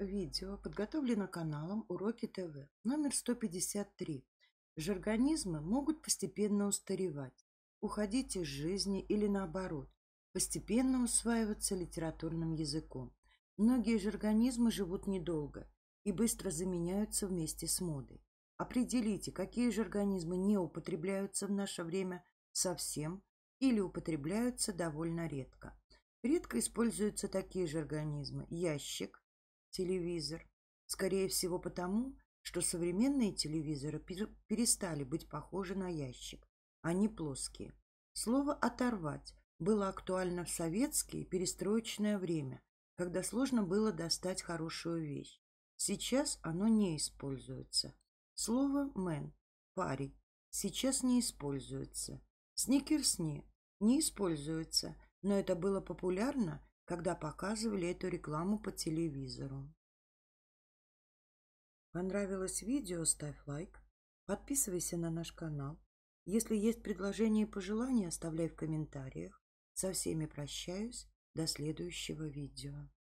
Видео подготовлено каналом Уроки ТВ номер 153. Жаргонизмы могут постепенно устаревать, уходить из жизни или наоборот, постепенно усваиваться литературным языком. Многие жаргонизмы живут недолго и быстро заменяются вместе с модой. Определите, какие жаргонизмы не употребляются в наше время совсем или употребляются довольно редко. Редко используются такие жаргонизмы – ящик, телевизор. Скорее всего потому, что современные телевизоры перестали быть похожи на ящик. Они а плоские. Слово «оторвать» было актуально в советское перестроечное время, когда сложно было достать хорошую вещь. Сейчас оно не используется. Слово «мен» – парень – сейчас не используется. Сникерсни – не используется, но это было популярно когда показывали эту рекламу по телевизору. Понравилось видео? Ставь лайк. Подписывайся на наш канал. Если есть предложения и пожелания, оставляй в комментариях. Со всеми прощаюсь. До следующего видео.